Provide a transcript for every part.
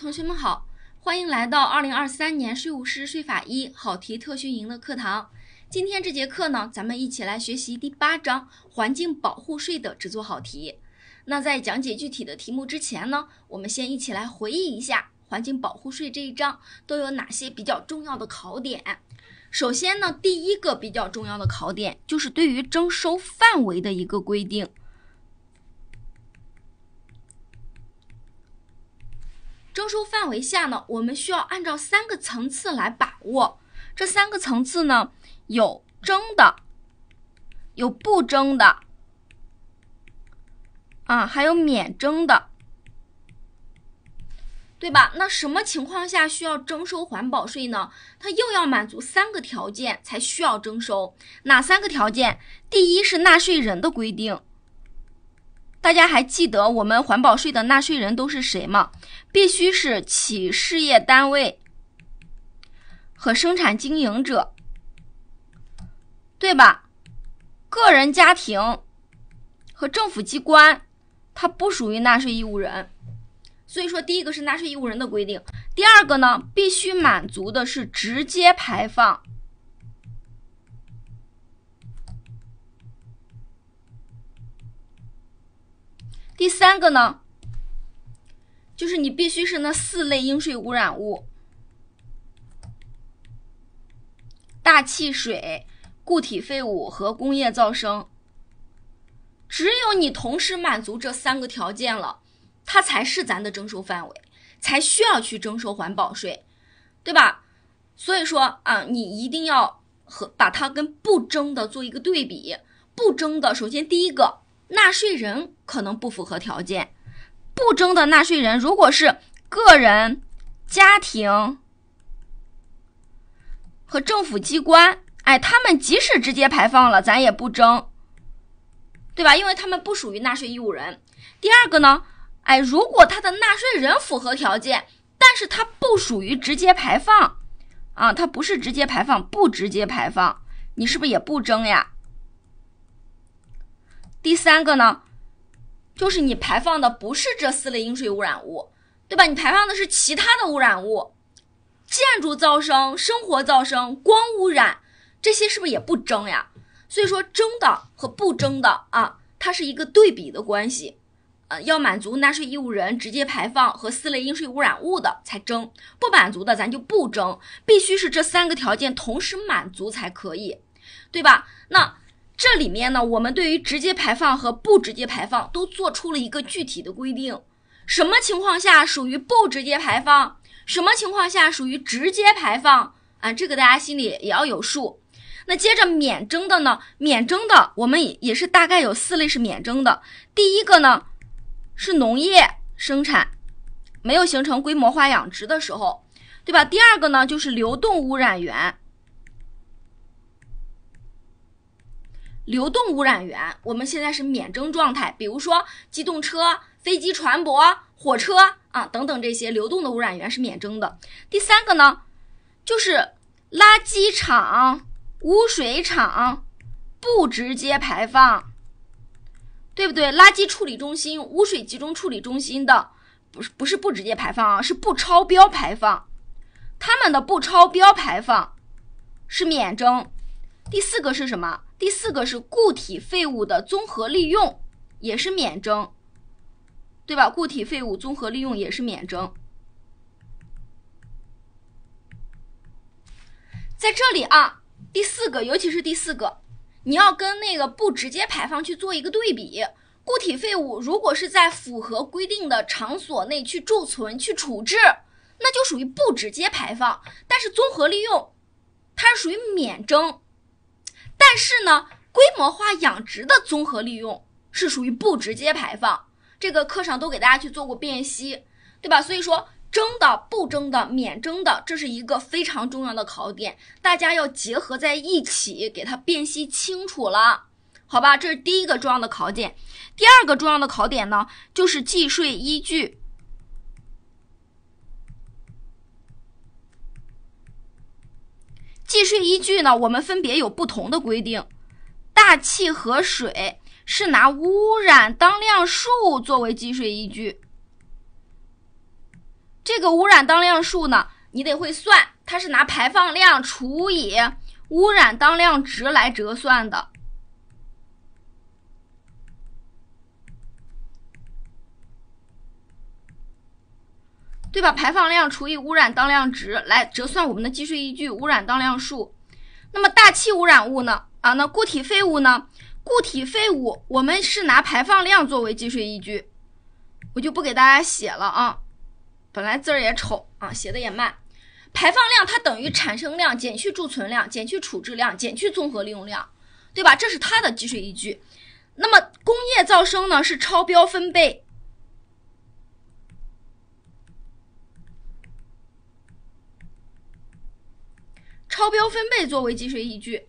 同学们好，欢迎来到二零二三年税务师税法一好题特训营的课堂。今天这节课呢，咱们一起来学习第八章环境保护税的制作好题。那在讲解具体的题目之前呢，我们先一起来回忆一下环境保护税这一章都有哪些比较重要的考点。首先呢，第一个比较重要的考点就是对于征收范围的一个规定。征收范围下呢，我们需要按照三个层次来把握。这三个层次呢，有征的，有不征的，啊，还有免征的，对吧？那什么情况下需要征收环保税呢？它又要满足三个条件才需要征收。哪三个条件？第一是纳税人的规定。大家还记得我们环保税的纳税人都是谁吗？必须是企事业单位和生产经营者，对吧？个人家庭和政府机关，它不属于纳税义务人。所以说，第一个是纳税义务人的规定。第二个呢，必须满足的是直接排放。第三个呢，就是你必须是那四类应税污染物：大气、水、固体废物和工业噪声。只有你同时满足这三个条件了，它才是咱的征收范围，才需要去征收环保税，对吧？所以说啊，你一定要和把它跟不征的做一个对比。不征的，首先第一个。纳税人可能不符合条件，不征的纳税人如果是个人、家庭和政府机关，哎，他们即使直接排放了，咱也不征，对吧？因为他们不属于纳税义务人。第二个呢，哎，如果他的纳税人符合条件，但是他不属于直接排放啊，他不是直接排放，不直接排放，你是不是也不征呀？第三个呢，就是你排放的不是这四类应税污染物，对吧？你排放的是其他的污染物，建筑噪声、生活噪声、光污染，这些是不是也不征呀？所以说，征的和不征的啊，它是一个对比的关系。呃，要满足纳税义务人直接排放和四类应税污染物的才征，不满足的咱就不征，必须是这三个条件同时满足才可以，对吧？那。这里面呢，我们对于直接排放和不直接排放都做出了一个具体的规定。什么情况下属于不直接排放？什么情况下属于直接排放？啊，这个大家心里也要有数。那接着免征的呢？免征的，我们也也是大概有四类是免征的。第一个呢，是农业生产没有形成规模化养殖的时候，对吧？第二个呢，就是流动污染源。流动污染源，我们现在是免征状态。比如说机动车、飞机、船舶、火车啊等等这些流动的污染源是免征的。第三个呢，就是垃圾场、污水厂不直接排放，对不对？垃圾处理中心、污水集中处理中心的不是不是不直接排放啊，是不超标排放，他们的不超标排放是免征。第四个是什么？第四个是固体废物的综合利用，也是免征，对吧？固体废物综合利用也是免征。在这里啊，第四个，尤其是第四个，你要跟那个不直接排放去做一个对比。固体废物如果是在符合规定的场所内去贮存、去处置，那就属于不直接排放；但是综合利用，它是属于免征。但是呢，规模化养殖的综合利用是属于不直接排放，这个课上都给大家去做过辨析，对吧？所以说征的、不征的、免征的，这是一个非常重要的考点，大家要结合在一起给它辨析清楚了，好吧？这是第一个重要的考点，第二个重要的考点呢，就是计税依据。计税依据呢？我们分别有不同的规定。大气和水是拿污染当量数作为计税依据。这个污染当量数呢，你得会算，它是拿排放量除以污染当量值来折算的。对吧？排放量除以污染当量值来折算我们的计税依据污染当量数。那么大气污染物呢？啊，那固体废物呢？固体废物我们是拿排放量作为计税依据，我就不给大家写了啊。本来字儿也丑啊，写的也慢。排放量它等于产生量减去贮存量减去处置量减去综合利用量，对吧？这是它的计税依据。那么工业噪声呢？是超标分贝。超标分贝作为计税依据，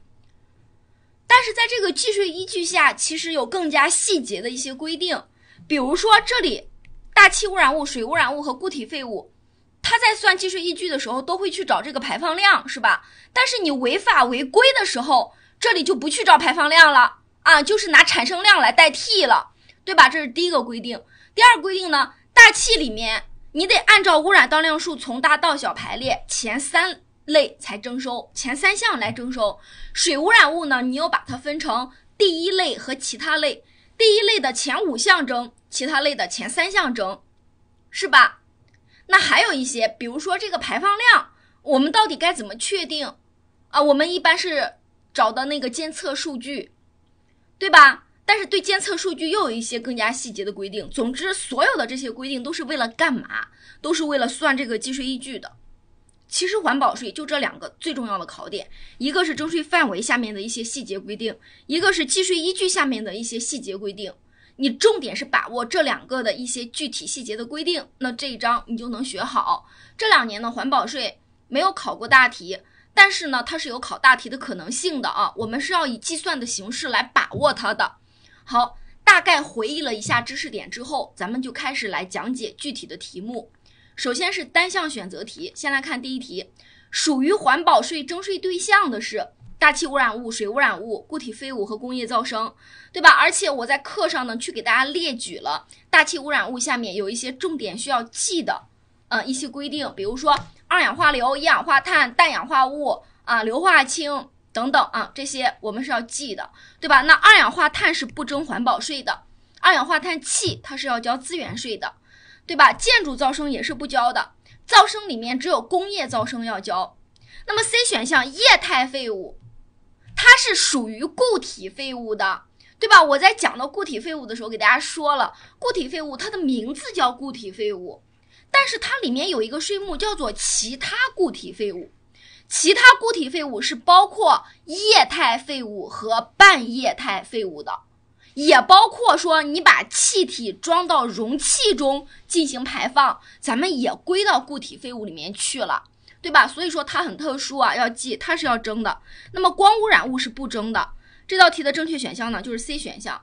但是在这个计税依据下，其实有更加细节的一些规定，比如说这里大气污染物、水污染物和固体废物，它在算计税依据的时候都会去找这个排放量，是吧？但是你违法违规的时候，这里就不去找排放量了啊，就是拿产生量来代替了，对吧？这是第一个规定。第二规定呢，大气里面你得按照污染当量数从大到小排列前三。类才征收前三项来征收水污染物呢？你又把它分成第一类和其他类，第一类的前五项征，其他类的前三项征，是吧？那还有一些，比如说这个排放量，我们到底该怎么确定啊？我们一般是找的那个监测数据，对吧？但是对监测数据又有一些更加细节的规定。总之，所有的这些规定都是为了干嘛？都是为了算这个计税依据的。其实环保税就这两个最重要的考点，一个是征税范围下面的一些细节规定，一个是计税依据下面的一些细节规定。你重点是把握这两个的一些具体细节的规定，那这一章你就能学好。这两年呢，环保税没有考过大题，但是呢它是有考大题的可能性的啊。我们是要以计算的形式来把握它的。好，大概回忆了一下知识点之后，咱们就开始来讲解具体的题目。首先是单项选择题，先来看第一题，属于环保税征税对象的是大气污染物、水污染物、固体废物和工业噪声，对吧？而且我在课上呢，去给大家列举了大气污染物下面有一些重点需要记的，呃，一些规定，比如说二氧化硫、一氧化碳、氮氧化物啊、硫化氢等等啊，这些我们是要记的，对吧？那二氧化碳是不征环保税的，二氧化碳气它是要交资源税的。对吧？建筑噪声也是不交的，噪声里面只有工业噪声要交。那么 C 选项，液态废物，它是属于固体废物的，对吧？我在讲到固体废物的时候，给大家说了，固体废物它的名字叫固体废物，但是它里面有一个税目叫做其他固体废物，其他固体废物是包括液态废物和半液态废物的。也包括说你把气体装到容器中进行排放，咱们也归到固体废物里面去了，对吧？所以说它很特殊啊，要记它是要蒸的。那么光污染物是不蒸的。这道题的正确选项呢就是 C 选项。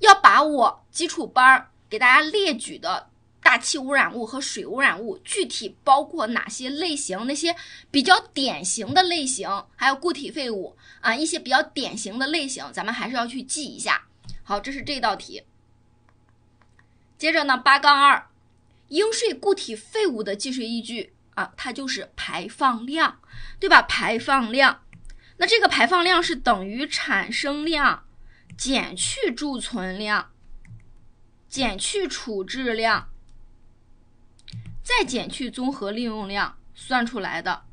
要把我基础班儿给大家列举的大气污染物和水污染物具体包括哪些类型，那些比较典型的类型，还有固体废物啊，一些比较典型的类型，咱们还是要去记一下。好，这是这道题。接着呢，八杠二，应税固体废物的计税依据啊，它就是排放量，对吧？排放量，那这个排放量是等于产生量减去贮存量，减去处置量，再减去综合利用量算出来的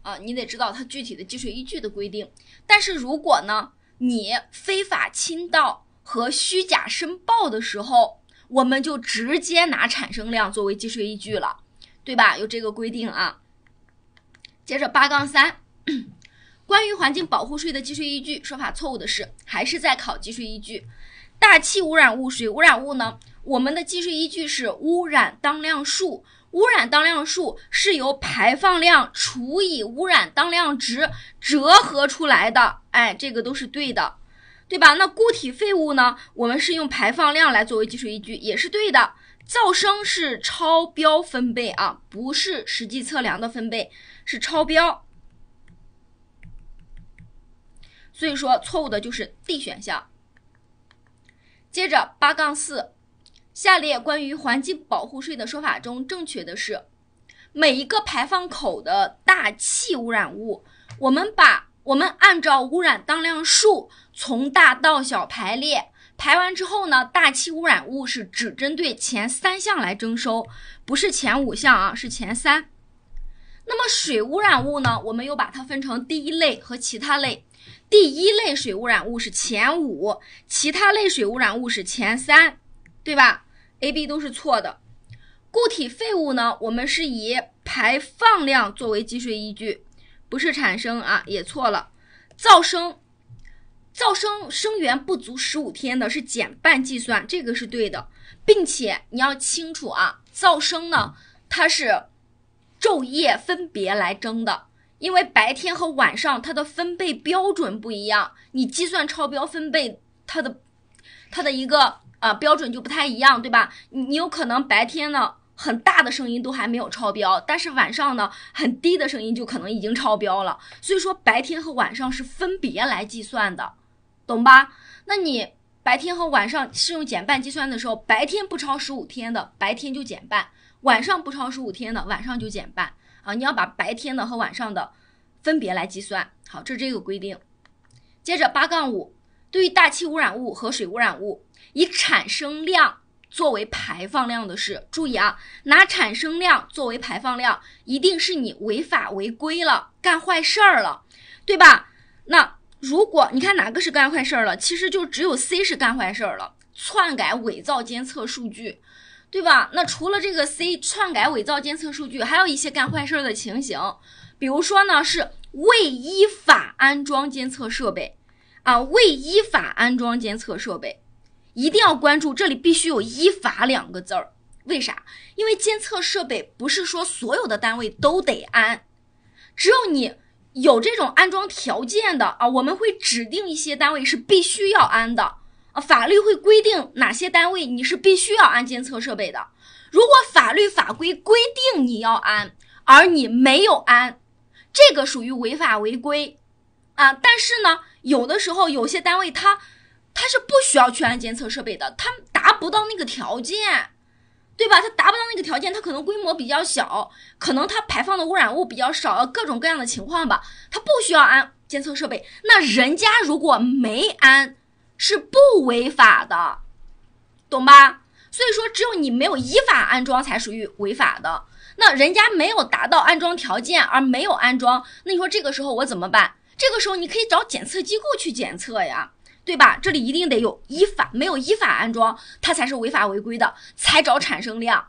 啊。你得知道它具体的计税依据的规定。但是如果呢？你非法倾倒和虚假申报的时候，我们就直接拿产生量作为计税依据了，对吧？有这个规定啊。接着八杠三，关于环境保护税的计税依据，说法错误的是？还是在考计税依据？大气污染物、水污染物呢？我们的计税依据是污染当量数。污染当量数是由排放量除以污染当量值折合出来的，哎，这个都是对的，对吧？那固体废物呢？我们是用排放量来作为基数依据，也是对的。噪声是超标分贝啊，不是实际测量的分贝，是超标。所以说，错误的就是 D 选项。接着八杠四。下列关于环境保护税的说法中正确的是，每一个排放口的大气污染物，我们把我们按照污染当量数从大到小排列，排完之后呢，大气污染物是只针对前三项来征收，不是前五项啊，是前三。那么水污染物呢，我们又把它分成第一类和其他类，第一类水污染物是前五，其他类水污染物是前三，对吧？A、B 都是错的。固体废物呢，我们是以排放量作为计税依据，不是产生啊，也错了。噪声，噪声声源不足十五天的，是减半计算，这个是对的。并且你要清楚啊，噪声呢，它是昼夜分别来征的，因为白天和晚上它的分贝标准不一样，你计算超标分贝，它的，它的一个。啊，标准就不太一样，对吧？你你有可能白天呢很大的声音都还没有超标，但是晚上呢很低的声音就可能已经超标了。所以说白天和晚上是分别来计算的，懂吧？那你白天和晚上适用减半计算的时候，白天不超十五天的白天就减半，晚上不超十五天的晚上就减半啊。你要把白天的和晚上的分别来计算，好，这是这个规定。接着八杠五，对于大气污染物和水污染物。以产生量作为排放量的是，注意啊，拿产生量作为排放量，一定是你违法违规了，干坏事儿了，对吧？那如果你看哪个是干坏事儿了，其实就只有 C 是干坏事儿了，篡改伪造监测数据，对吧？那除了这个 C 篡改伪造监测数据，还有一些干坏事儿的情形，比如说呢是未依法安装监测设备，啊，未依法安装监测设备。一定要关注，这里必须有“依法”两个字儿。为啥？因为监测设备不是说所有的单位都得安，只有你有这种安装条件的啊，我们会指定一些单位是必须要安的啊。法律会规定哪些单位你是必须要安监测设备的。如果法律法规规定你要安，而你没有安，这个属于违法违规啊。但是呢，有的时候有些单位它。它是不需要去安监测设备的，它达不到那个条件，对吧？它达不到那个条件，它可能规模比较小，可能它排放的污染物比较少，各种各样的情况吧，它不需要安监测设备。那人家如果没安，是不违法的，懂吧？所以说，只有你没有依法安装才属于违法的。那人家没有达到安装条件而没有安装，那你说这个时候我怎么办？这个时候你可以找检测机构去检测呀。对吧？这里一定得有依法，没有依法安装，它才是违法违规的，才找产生量，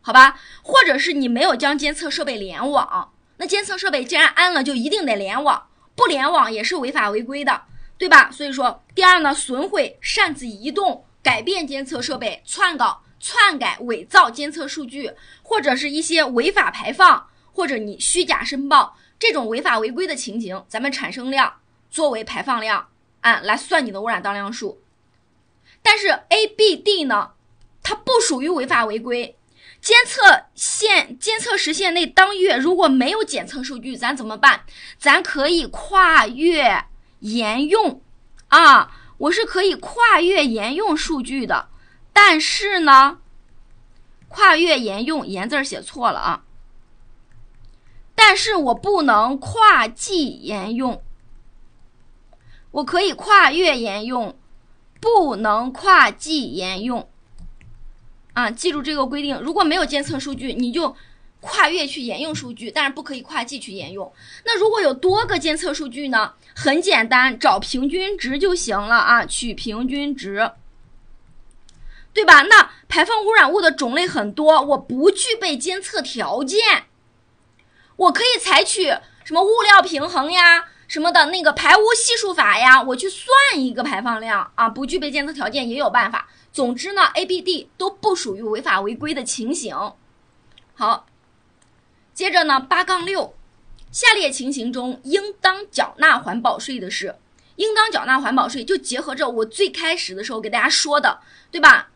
好吧？或者是你没有将监测设备联网，那监测设备既然安了，就一定得联网，不联网也是违法违规的，对吧？所以说，第二呢，损毁、擅自移动、改变监测设备，篡搞、篡改、伪造监测数据，或者是一些违法排放，或者你虚假申报，这种违法违规的情形，咱们产生量作为排放量。啊，来算你的污染当量数，但是 A、B、D 呢，它不属于违法违规监测线监测时限内当月如果没有检测数据，咱怎么办？咱可以跨越延用啊，我是可以跨越延用数据的，但是呢，跨越延用“延”字儿写错了啊，但是我不能跨季延用。我可以跨越延用，不能跨季延用。啊，记住这个规定。如果没有监测数据，你就跨越去延用数据，但是不可以跨季去延用。那如果有多个监测数据呢？很简单，找平均值就行了啊，取平均值，对吧？那排放污染物的种类很多，我不具备监测条件，我可以采取什么物料平衡呀？什么的那个排污系数法呀？我去算一个排放量啊！不具备监测条件也有办法。总之呢，A、B、D 都不属于违法违规的情形。好，接着呢，八杠六，下列情形中应当缴纳环保税的是？应当缴纳环保税就结合着我最开始的时候给大家说的，对吧？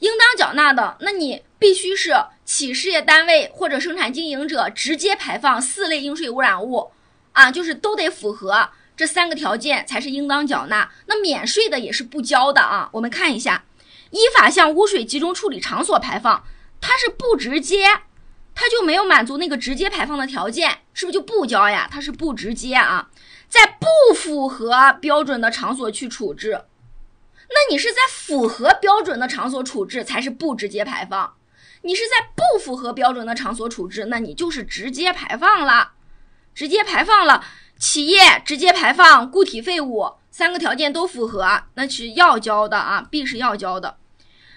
应当缴纳的，那你必须是企事业单位或者生产经营者直接排放四类应税污染物。啊，就是都得符合这三个条件才是应当缴纳，那免税的也是不交的啊。我们看一下，依法向污水集中处理场所排放，它是不直接，它就没有满足那个直接排放的条件，是不是就不交呀？它是不直接啊，在不符合标准的场所去处置，那你是在符合标准的场所处置才是不直接排放，你是在不符合标准的场所处置，那你就是直接排放了。直接排放了，企业直接排放固体废物，三个条件都符合，那是要交的啊。B 是要交的。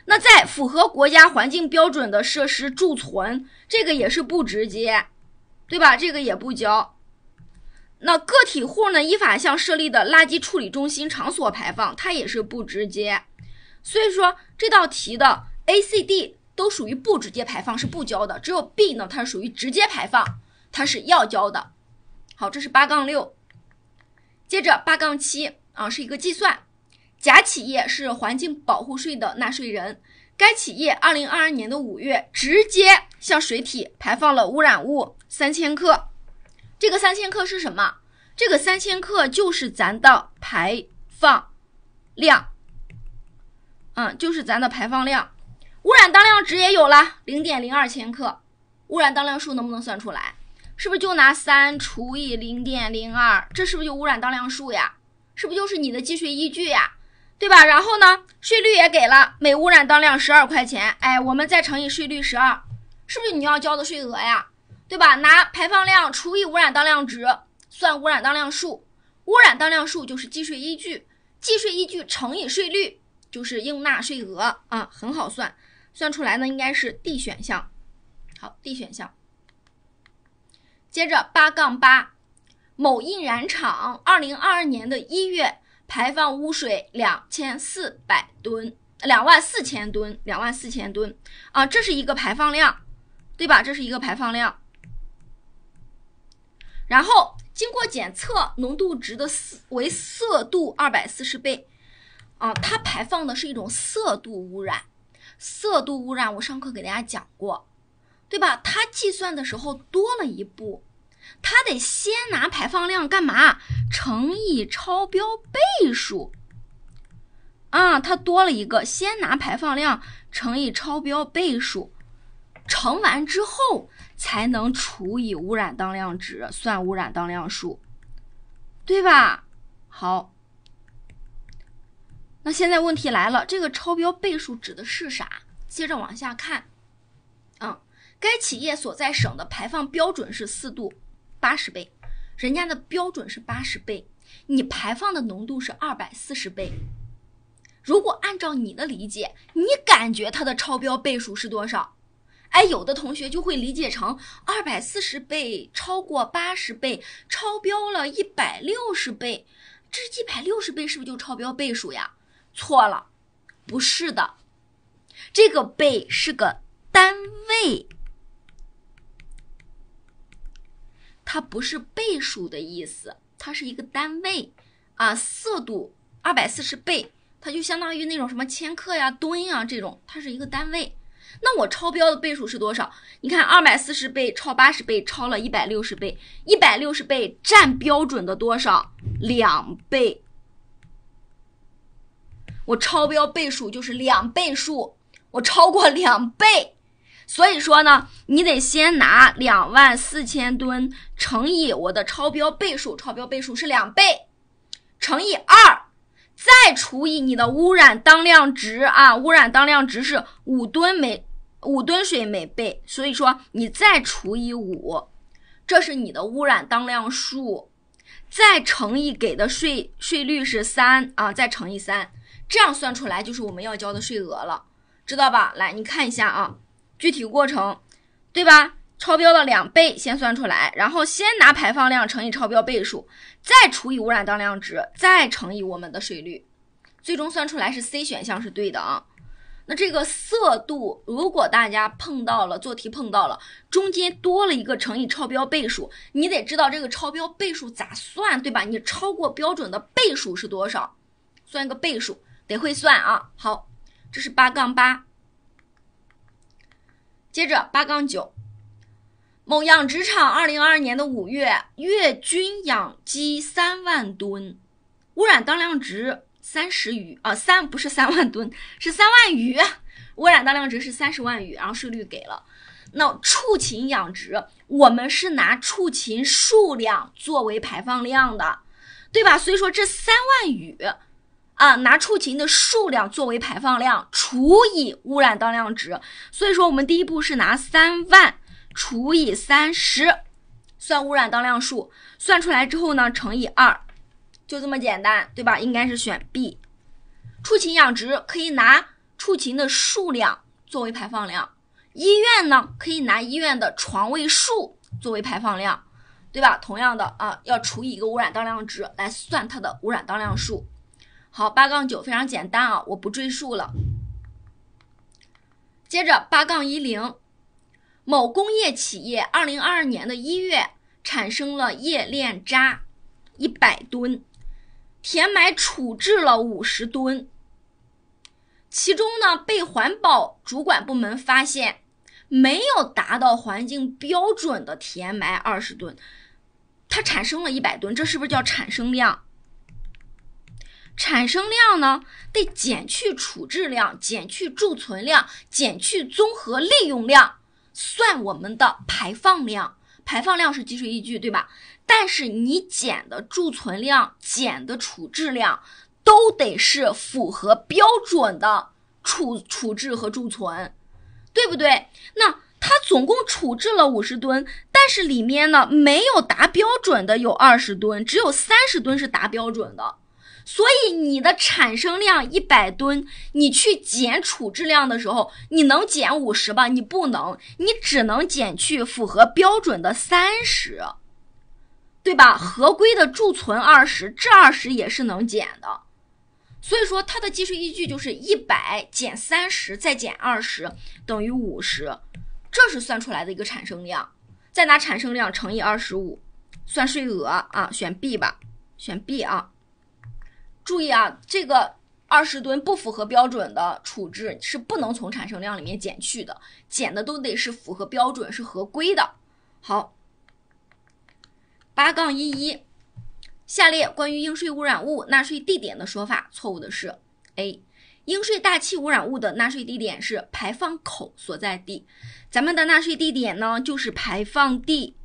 那在符合国家环境标准的设施贮存，这个也是不直接，对吧？这个也不交。那个体户呢，依法向设立的垃圾处理中心场所排放，它也是不直接。所以说这道题的 A、C、D 都属于不直接排放，是不交的。只有 B 呢，它是属于直接排放，它是要交的。好，这是八杠六，接着八杠七啊，是一个计算。甲企业是环境保护税的纳税人，该企业二零二二年的五月直接向水体排放了污染物三千克。这个三千克是什么？这个三千克就是咱的排放量，嗯，就是咱的排放量。污染当量值也有了，零点零二千克，污染当量数能不能算出来？是不是就拿三除以零点零二，这是不是就污染当量数呀？是不是就是你的计税依据呀？对吧？然后呢，税率也给了，每污染当量十二块钱，哎，我们再乘以税率十二，是不是你要交的税额呀？对吧？拿排放量除以污染当量值，算污染当量数，污染当量数就是计税依据，计税依据乘以税率就是应纳税额啊，很好算，算出来呢应该是 D 选项，好，D 选项。接着八杠八，某印染厂二零二二年的一月排放污水两千四百吨，两万四千吨，两万四千吨啊，这是一个排放量，对吧？这是一个排放量。然后经过检测，浓度值的色为色度二百四十倍，啊，它排放的是一种色度污染，色度污染，我上课给大家讲过，对吧？它计算的时候多了一步。它得先拿排放量干嘛乘以超标倍数啊？它多了一个，先拿排放量乘以超标倍数，乘完之后才能除以污染当量值，算污染当量数，对吧？好，那现在问题来了，这个超标倍数指的是啥？接着往下看，嗯，该企业所在省的排放标准是四度。八十倍，人家的标准是八十倍，你排放的浓度是二百四十倍。如果按照你的理解，你感觉它的超标倍数是多少？哎，有的同学就会理解成二百四十倍超过八十倍，超标了一百六十倍。这一百六十倍是不是就超标倍数呀？错了，不是的，这个倍是个单位。它不是倍数的意思，它是一个单位啊。色度二百四十倍，它就相当于那种什么千克呀、吨呀这种，它是一个单位。那我超标的倍数是多少？你看，二百四十倍超八十倍，超了一百六十倍。一百六十倍占标准的多少？两倍。我超标倍数就是两倍数，我超过两倍。所以说呢，你得先拿两万四千吨乘以我的超标倍数，超标倍数是两倍，乘以二，再除以你的污染当量值啊，污染当量值是五吨每五吨水每倍，所以说你再除以五，这是你的污染当量数，再乘以给的税税率是三啊，再乘以三，这样算出来就是我们要交的税额了，知道吧？来，你看一下啊。具体过程，对吧？超标了两倍，先算出来，然后先拿排放量乘以超标倍数，再除以污染当量值，再乘以我们的税率，最终算出来是 C 选项是对的啊。那这个色度，如果大家碰到了做题碰到了，中间多了一个乘以超标倍数，你得知道这个超标倍数咋算，对吧？你超过标准的倍数是多少？算一个倍数得会算啊。好，这是八杠八。接着八杠九，某养殖场二零二二年的五月月均养鸡三万吨，污染当量值三十余啊三不是三万吨是三万余，污染当量值是三十万余，然后税率给了。那畜禽养殖我们是拿畜禽数量作为排放量的，对吧？所以说这三万余。啊，拿畜禽的数量作为排放量除以污染当量值，所以说我们第一步是拿三万除以三十，算污染当量数，算出来之后呢，乘以二，就这么简单，对吧？应该是选 B。畜禽养殖可以拿畜禽的数量作为排放量，医院呢可以拿医院的床位数作为排放量，对吧？同样的啊，要除以一个污染当量值来算它的污染当量数。好，八杠九非常简单啊，我不赘述了。接着，八杠一零，某工业企业二零二二年的一月产生了冶炼渣一百吨，填埋处置了五十吨，其中呢被环保主管部门发现没有达到环境标准的填埋二十吨，它产生了一百吨，这是不是叫产生量？产生量呢，得减去处置量，减去贮存量，减去综合利用量，算我们的排放量。排放量是基础依据，对吧？但是你减的贮存量、减的处置量，都得是符合标准的处处置和贮存，对不对？那它总共处置了五十吨，但是里面呢没有达标准的有二十吨，只有三十吨是达标准的。所以你的产生量一百吨，你去减储质量的时候，你能减五十吧？你不能，你只能减去符合标准的三十，对吧？合规的贮存二十，这二十也是能减的。所以说它的计税依据就是一百减三十再减二十等于五十，这是算出来的一个产生量，再拿产生量乘以二十五算税额啊，选 B 吧，选 B 啊。注意啊，这个二十吨不符合标准的处置是不能从产生量里面减去的，减的都得是符合标准、是合规的。好，八杠一一，下列关于应税污染物纳税地点的说法错误的是：A. 应税大气污染物的纳税地点是排放口所在地，咱们的纳税地点呢就是排放地。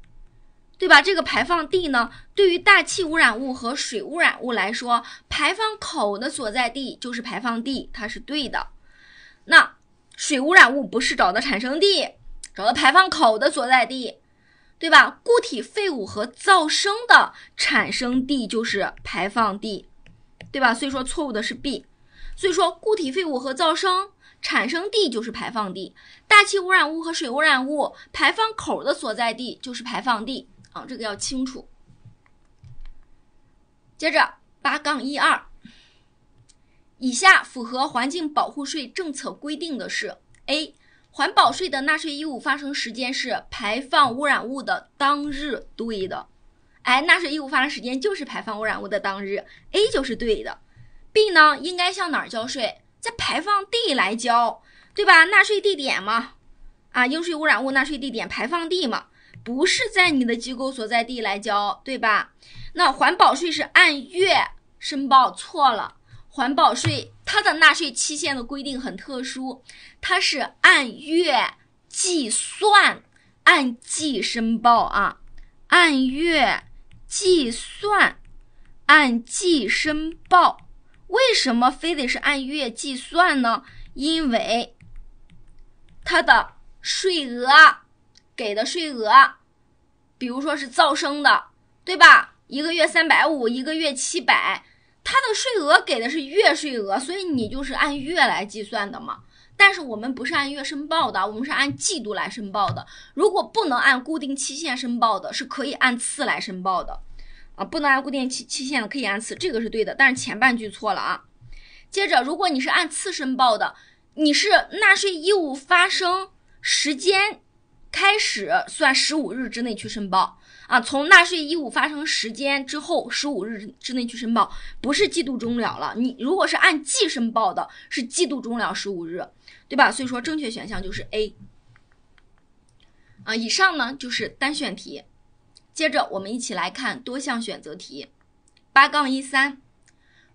对吧？这个排放地呢，对于大气污染物和水污染物来说，排放口的所在地就是排放地，它是对的。那水污染物不是找的产生地，找的排放口的所在地，对吧？固体废物和噪声的产生地就是排放地，对吧？所以说错误的是 B。所以说固体废物和噪声产生地就是排放地，大气污染物和水污染物排放口的所在地就是排放地。啊，这个要清楚。接着八杠一二，以下符合环境保护税政策规定的是：A，环保税的纳税义务发生时间是排放污染物的当日，对的。哎，纳税义务发生时间就是排放污染物的当日，A 就是对的。B 呢，应该向哪儿交税？在排放地来交，对吧？纳税地点嘛，啊，应税污染物纳税地点排放地嘛。不是在你的机构所在地来交，对吧？那环保税是按月申报，错了。环保税它的纳税期限的规定很特殊，它是按月计算，按季申报啊。按月计算，按季申报。为什么非得是按月计算呢？因为它的税额。给的税额，比如说是噪声的，对吧？一个月三百五，一个月七百，它的税额给的是月税额，所以你就是按月来计算的嘛。但是我们不是按月申报的，我们是按季度来申报的。如果不能按固定期限申报的，是可以按次来申报的啊。不能按固定期期限的，可以按次，这个是对的。但是前半句错了啊。接着，如果你是按次申报的，你是纳税义务发生时间。开始算十五日之内去申报啊，从纳税义务发生时间之后十五日之内去申报，不是季度终了了。你如果是按季申报的，是季度终了十五日，对吧？所以说正确选项就是 A。啊，以上呢就是单选题，接着我们一起来看多项选择题，八杠一三，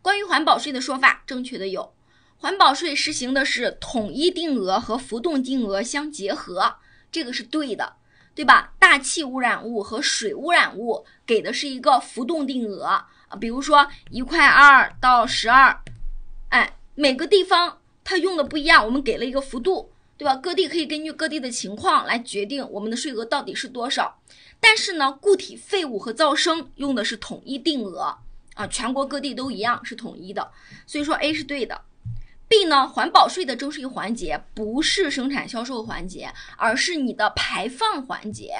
关于环保税的说法正确的有，环保税实行的是统一定额和浮动定额相结合。这个是对的，对吧？大气污染物和水污染物给的是一个浮动定额啊，比如说一块二到十二，哎，每个地方它用的不一样，我们给了一个幅度，对吧？各地可以根据各地的情况来决定我们的税额到底是多少。但是呢，固体废物和噪声用的是统一定额啊，全国各地都一样，是统一的。所以说 A 是对的。B 呢？环保税的征税环节不是生产销售环节，而是你的排放环节，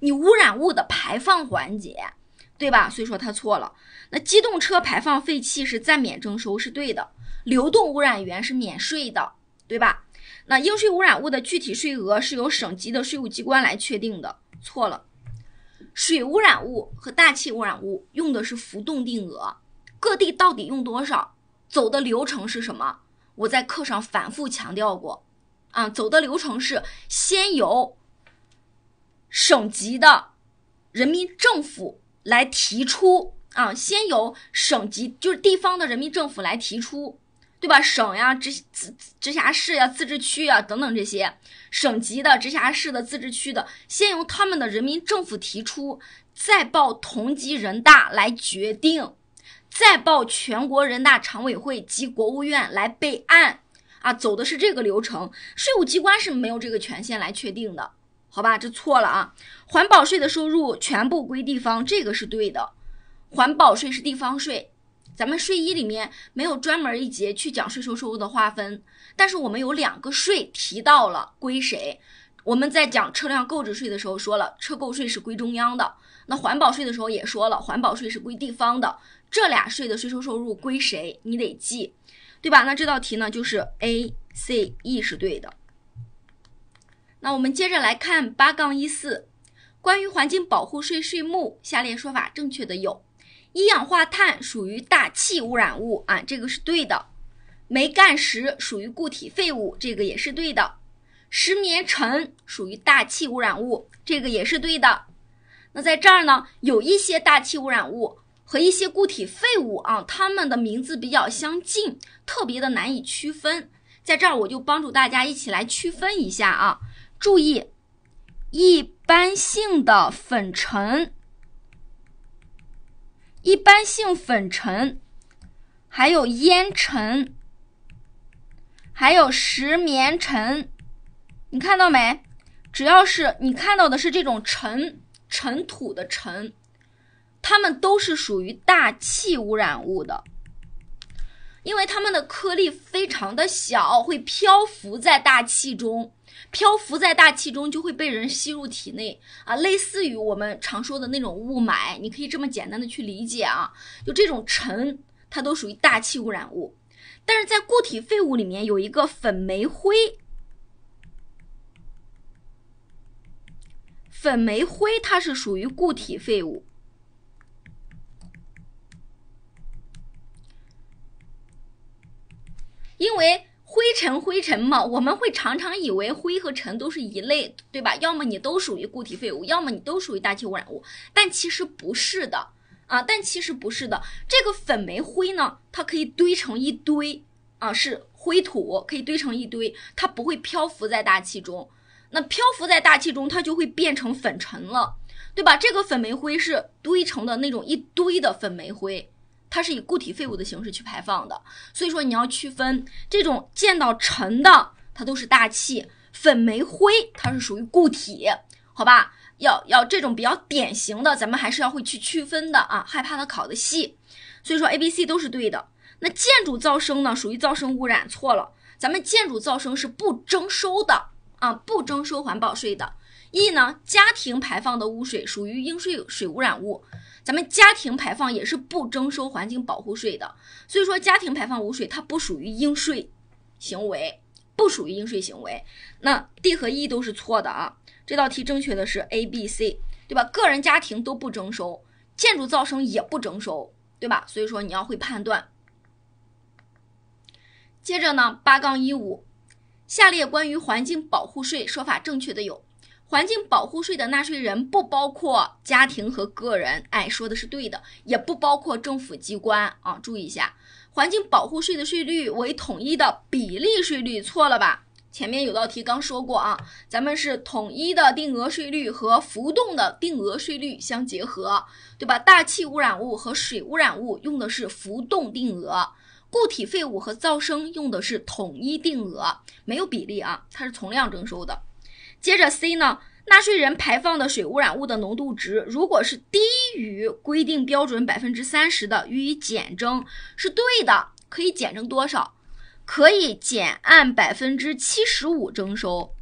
你污染物的排放环节，对吧？所以说他错了。那机动车排放废气是暂免征收，是对的。流动污染源是免税的，对吧？那应税污染物的具体税额是由省级的税务机关来确定的，错了。水污染物和大气污染物用的是浮动定额，各地到底用多少，走的流程是什么？我在课上反复强调过，啊，走的流程是先由省级的人民政府来提出，啊，先由省级就是地方的人民政府来提出，对吧？省呀、直直直辖市呀、自治区呀等等这些省级的、直辖市的、自治区的，先由他们的人民政府提出，再报同级人大来决定。再报全国人大常委会及国务院来备案，啊，走的是这个流程。税务机关是没有这个权限来确定的，好吧？这错了啊！环保税的收入全部归地方，这个是对的。环保税是地方税，咱们税一里面没有专门一节去讲税收收入的划分，但是我们有两个税提到了归谁。我们在讲车辆购置税的时候说了，车购税是归中央的。那环保税的时候也说了，环保税是归地方的。这俩税的税收收入归谁？你得记，对吧？那这道题呢，就是 A、C、E 是对的。那我们接着来看八杠一四，关于环境保护税税目，下列说法正确的有：一氧化碳属于大气污染物啊，这个是对的；煤矸石属于固体废物，这个也是对的；石棉尘属于大气污染物，这个也是对的。那在这儿呢，有一些大气污染物。和一些固体废物啊，它们的名字比较相近，特别的难以区分。在这儿，我就帮助大家一起来区分一下啊。注意，一般性的粉尘，一般性粉尘，还有烟尘，还有石棉尘，你看到没？只要是你看到的是这种尘尘土的尘。它们都是属于大气污染物的，因为它们的颗粒非常的小，会漂浮在大气中，漂浮在大气中就会被人吸入体内啊，类似于我们常说的那种雾霾，你可以这么简单的去理解啊。就这种尘，它都属于大气污染物，但是在固体废物里面有一个粉煤灰，粉煤灰它是属于固体废物。因为灰尘、灰尘嘛，我们会常常以为灰和尘都是一类，对吧？要么你都属于固体废物，要么你都属于大气污染物，但其实不是的啊！但其实不是的，这个粉煤灰呢，它可以堆成一堆啊，是灰土，可以堆成一堆，它不会漂浮在大气中。那漂浮在大气中，它就会变成粉尘了，对吧？这个粉煤灰是堆成的那种一堆的粉煤灰。它是以固体废物的形式去排放的，所以说你要区分这种见到尘的，它都是大气粉煤灰，它是属于固体，好吧？要要这种比较典型的，咱们还是要会去区分的啊，害怕它考的细，所以说 A、B、C 都是对的。那建筑噪声呢，属于噪声污染，错了，咱们建筑噪声是不征收的啊，不征收环保税的。E 呢，家庭排放的污水属于应税水污染物。咱们家庭排放也是不征收环境保护税的，所以说家庭排放污水它不属于应税行为，不属于应税行为。那 D 和 E 都是错的啊，这道题正确的是 A、B、C，对吧？个人家庭都不征收，建筑噪声也不征收，对吧？所以说你要会判断。接着呢，八杠一五，下列关于环境保护税说法正确的有。环境保护税的纳税人不包括家庭和个人，哎，说的是对的，也不包括政府机关啊，注意一下，环境保护税的税率为统一的比例税率，错了吧？前面有道题刚说过啊，咱们是统一的定额税率和浮动的定额税率相结合，对吧？大气污染物和水污染物用的是浮动定额，固体废物和噪声用的是统一定额，没有比例啊，它是从量征收的。接着 C 呢？纳税人排放的水污染物的浓度值，如果是低于规定标准百分之三十的，予以减征，是对的，可以减征多少？可以减按百分之七十五征收，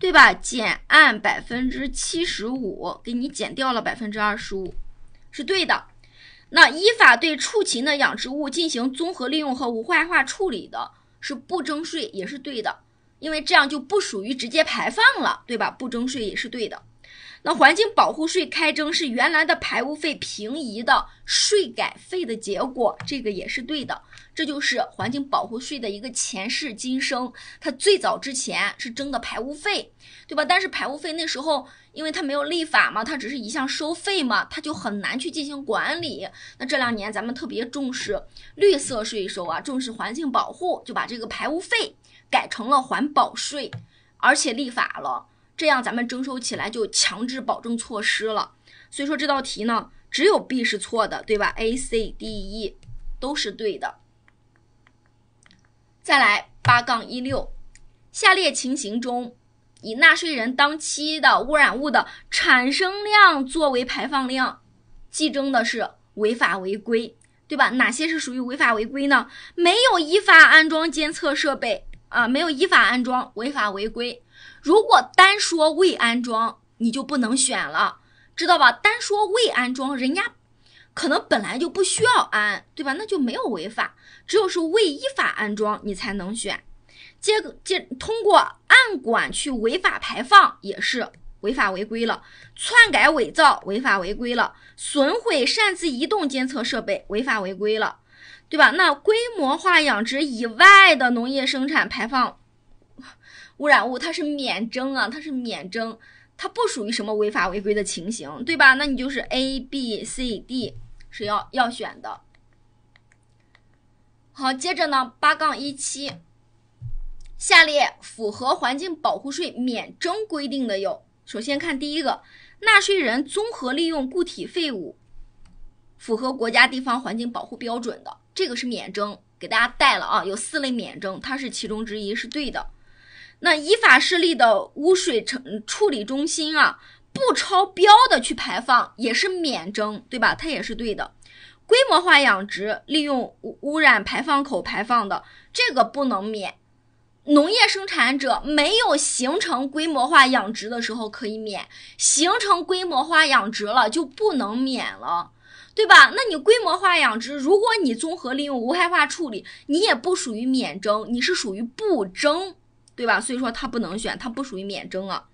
对吧？减按百分之七十五，给你减掉了百分之二十五，是对的。那依法对畜禽的养殖物进行综合利用和无害化处理的，是不征税，也是对的。因为这样就不属于直接排放了，对吧？不征税也是对的。那环境保护税开征是原来的排污费平移的税改费的结果，这个也是对的。这就是环境保护税的一个前世今生。它最早之前是征的排污费，对吧？但是排污费那时候，因为它没有立法嘛，它只是一项收费嘛，它就很难去进行管理。那这两年咱们特别重视绿色税收啊，重视环境保护，就把这个排污费改成了环保税，而且立法了，这样咱们征收起来就强制保证措施了。所以说这道题呢，只有 B 是错的，对吧？A、C、D、E 都是对的。再来八杠一六，下列情形中，以纳税人当期的污染物的产生量作为排放量计征的是违法违规，对吧？哪些是属于违法违规呢？没有依法安装监测设备啊，没有依法安装，违法违规。如果单说未安装，你就不能选了，知道吧？单说未安装，人家。可能本来就不需要安，对吧？那就没有违法，只有是未依法安装，你才能选。接接通过暗管去违法排放也是违法违规了，篡改伪造违法违规了，损毁擅自移动监测设备违法违规了，对吧？那规模化养殖以外的农业生产排放污染物，它是免征啊，它是免征，它不属于什么违法违规的情形，对吧？那你就是 A B C D。是要要选的，好，接着呢，八杠一七，下列符合环境保护税免征规定的有，首先看第一个，纳税人综合利用固体废物，符合国家地方环境保护标准的，这个是免征，给大家带了啊，有四类免征，它是其中之一，是对的。那依法设立的污水成处理中心啊。不超标的去排放也是免征，对吧？它也是对的。规模化养殖利用污污染排放口排放的，这个不能免。农业生产者没有形成规模化养殖的时候可以免，形成规模化养殖了就不能免了，对吧？那你规模化养殖，如果你综合利用无害化处理，你也不属于免征，你是属于不征，对吧？所以说它不能选，它不属于免征啊。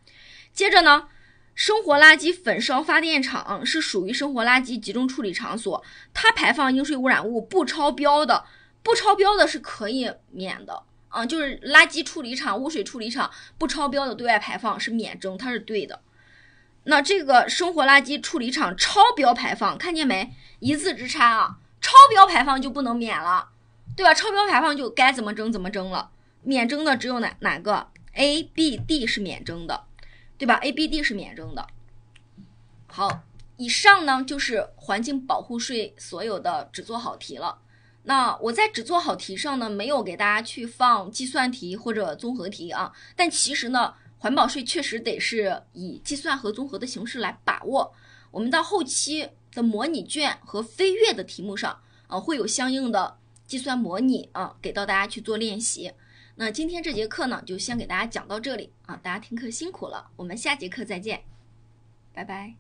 接着呢？生活垃圾焚烧发电厂是属于生活垃圾集中处理场所，它排放应税污染物不超标的，不超标的是可以免的啊，就是垃圾处理厂、污水处理厂不超标的对外排放是免征，它是对的。那这个生活垃圾处理厂超标排放，看见没？一字之差啊，超标排放就不能免了，对吧？超标排放就该怎么征怎么征了，免征的只有哪哪个？A、B、D 是免征的。对吧？A、B、D 是免征的。好，以上呢就是环境保护税所有的只做好题了。那我在只做好题上呢，没有给大家去放计算题或者综合题啊。但其实呢，环保税确实得是以计算和综合的形式来把握。我们到后期的模拟卷和飞跃的题目上啊，会有相应的计算模拟啊，给到大家去做练习。那今天这节课呢，就先给大家讲到这里啊！大家听课辛苦了，我们下节课再见，拜拜。